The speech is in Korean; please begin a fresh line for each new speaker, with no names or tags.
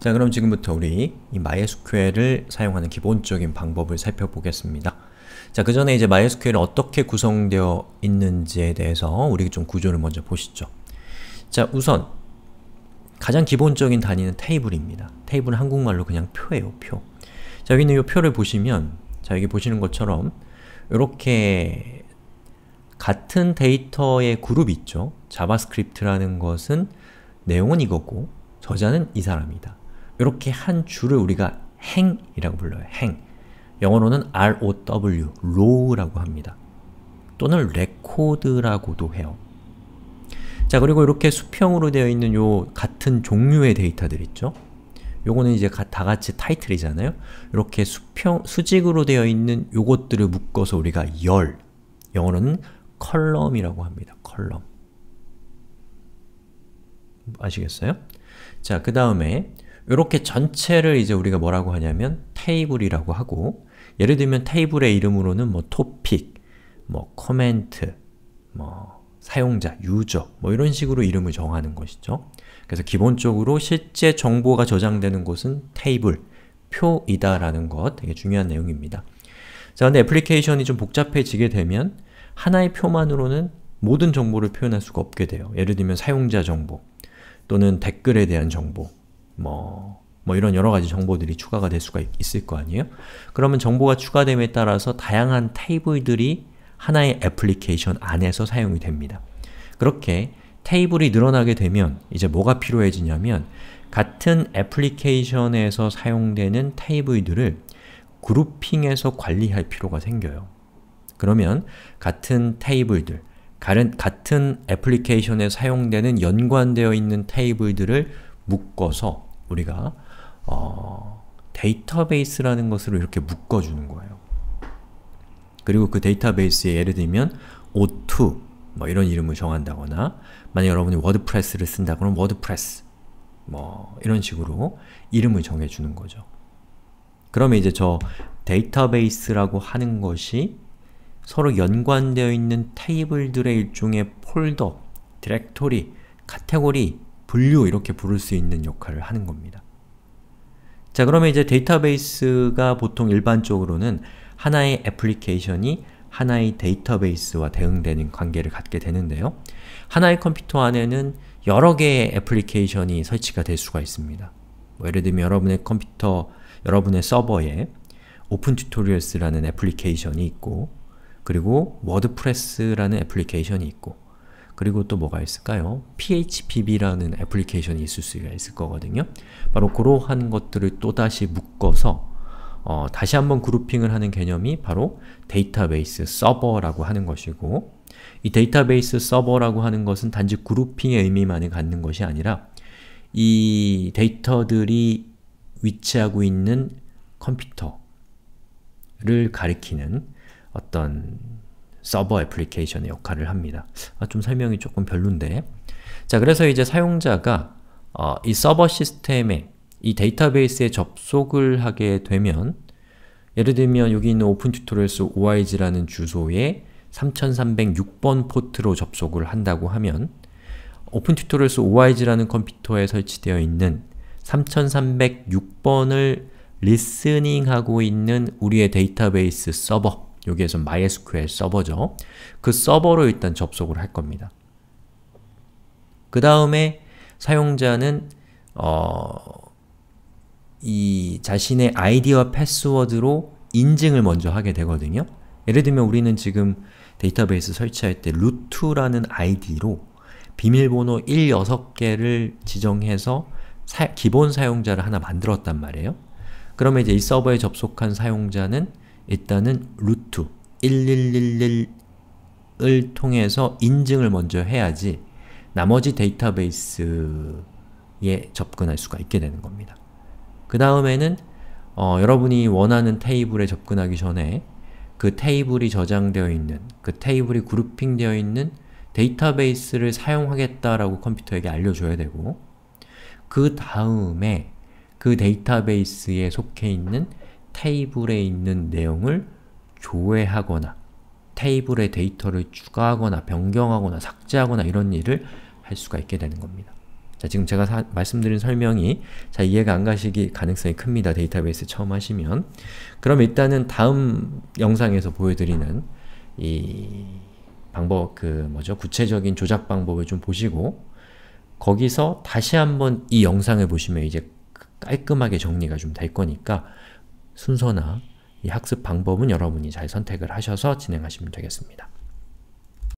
자 그럼 지금부터 우리 이 MySQL을 사용하는 기본적인 방법을 살펴보겠습니다. 자 그 전에 이제 m y s q l 어떻게 구성되어 있는지에 대해서 우리 좀 구조를 먼저 보시죠. 자 우선 가장 기본적인 단위는 테이블입니다. 테이블은 한국말로 그냥 표예요, 표. 자 여기 있는 이 표를 보시면 자 여기 보시는 것처럼 이렇게 같은 데이터의 그룹이 있죠. 자바스크립트라는 것은 내용은 이거고 저자는 이 사람이다. 이렇게 한 줄을 우리가 행이라고 불러요. 행. 영어로는 ROW, row라고 합니다. 또는 record라고도 해요. 자, 그리고 이렇게 수평으로 되어 있는 요 같은 종류의 데이터들 있죠? 요거는 이제 다 같이 타이틀이잖아요? 이렇게 수평, 수직으로 되어 있는 요것들을 묶어서 우리가 열, 영어로는 컬럼이라고 합니다. 컬럼. 아시겠어요? 자, 그 다음에 이렇게 전체를 이제 우리가 뭐라고 하냐면 테이블이라고 하고 예를 들면 테이블의 이름으로는 뭐 토픽, 뭐 코멘트, 뭐 사용자, 유저 뭐 이런 식으로 이름을 정하는 것이죠. 그래서 기본적으로 실제 정보가 저장되는 곳은 테이블, 표이다라는 것 되게 중요한 내용입니다. 자, 근데 애플리케이션이 좀 복잡해지게 되면 하나의 표만으로는 모든 정보를 표현할 수가 없게 돼요. 예를 들면 사용자 정보, 또는 댓글에 대한 정보, 뭐, 뭐 이런 여러 가지 정보들이 추가가 될 수가 있을 거 아니에요? 그러면 정보가 추가됨에 따라서 다양한 테이블들이 하나의 애플리케이션 안에서 사용이 됩니다. 그렇게 테이블이 늘어나게 되면 이제 뭐가 필요해지냐면 같은 애플리케이션에서 사용되는 테이블들을 그룹핑해서 관리할 필요가 생겨요. 그러면 같은 테이블들, 가른, 같은 애플리케이션에 사용되는 연관되어 있는 테이블들을 묶어서 우리가 어, 데이터베이스라는 것으로 이렇게 묶어주는 거예요. 그리고 그 데이터베이스에 예를 들면 O2 뭐 이런 이름을 정한다거나 만약 여러분이 워드프레스를 쓴다 그러면 워드프레스 뭐 이런 식으로 이름을 정해주는 거죠. 그러면 이제 저 데이터베이스라고 하는 것이 서로 연관되어 있는 테이블들의 일종의 폴더, 디렉토리, 카테고리 분류 이렇게 부를 수 있는 역할을 하는 겁니다. 자 그러면 이제 데이터베이스가 보통 일반적으로는 하나의 애플리케이션이 하나의 데이터베이스와 대응되는 관계를 갖게 되는데요. 하나의 컴퓨터 안에는 여러 개의 애플리케이션이 설치가 될 수가 있습니다. 뭐 예를 들면 여러분의 컴퓨터, 여러분의 서버에 오픈 튜토리얼스라는 애플리케이션이 있고 그리고 워드프레스라는 애플리케이션이 있고 그리고 또 뭐가 있을까요? PHPB라는 애플리케이션이 있을 수가 있을 거거든요. 바로 그러한 것들을 또다시 묶어서 어, 다시 한번 그룹핑을 하는 개념이 바로 데이터베이스 서버라고 하는 것이고 이 데이터베이스 서버라고 하는 것은 단지 그룹핑의 의미만을 갖는 것이 아니라 이 데이터들이 위치하고 있는 컴퓨터를 가리키는 어떤 서버 애플리케이션의 역할을 합니다. 아, 좀 설명이 조금 별론데 자, 그래서 이제 사용자가 어, 이 서버 시스템에 이 데이터베이스에 접속을 하게 되면 예를 들면 여기 있는 오픈 튜토리얼스 org라는 주소에 3306번 포트로 접속을 한다고 하면 오픈 튜토리얼스 org라는 컴퓨터에 설치되어 있는 3306번을 리스닝하고 있는 우리의 데이터베이스 서버 여기에서 MySQL 서버죠. 그 서버로 일단 접속을 할 겁니다. 그 다음에 사용자는 어, 이 자신의 아이디와 패스워드로 인증을 먼저 하게 되거든요. 예를 들면 우리는 지금 데이터베이스 설치할 때 루트라는 아이디로 비밀번호 1, 6개를 지정해서 사, 기본 사용자를 하나 만들었단 말이에요. 그러면 이제 이 서버에 접속한 사용자는 일단은 루트 1111을 통해서 인증을 먼저 해야지 나머지 데이터베이스에 접근할 수가 있게 되는 겁니다. 그 다음에는 어, 여러분이 원하는 테이블에 접근하기 전에 그 테이블이 저장되어 있는, 그 테이블이 그룹핑되어 있는 데이터베이스를 사용하겠다라고 컴퓨터에게 알려줘야 되고 그 다음에 그 데이터베이스에 속해 있는 테이블에 있는 내용을 조회하거나 테이블에 데이터를 추가하거나 변경하거나 삭제하거나 이런 일을 할 수가 있게 되는 겁니다. 자, 지금 제가 사, 말씀드린 설명이 자, 이해가 안 가시기 가능성이 큽니다. 데이터베이스 처음 하시면. 그럼 일단은 다음 영상에서 보여드리는 이 방법, 그 뭐죠? 구체적인 조작 방법을 좀 보시고 거기서 다시 한번 이 영상을 보시면 이제 깔끔하게 정리가 좀 될 거니까 순서나 이 학습 방법은 여러분이 잘 선택을 하셔서 진행하시면 되겠습니다.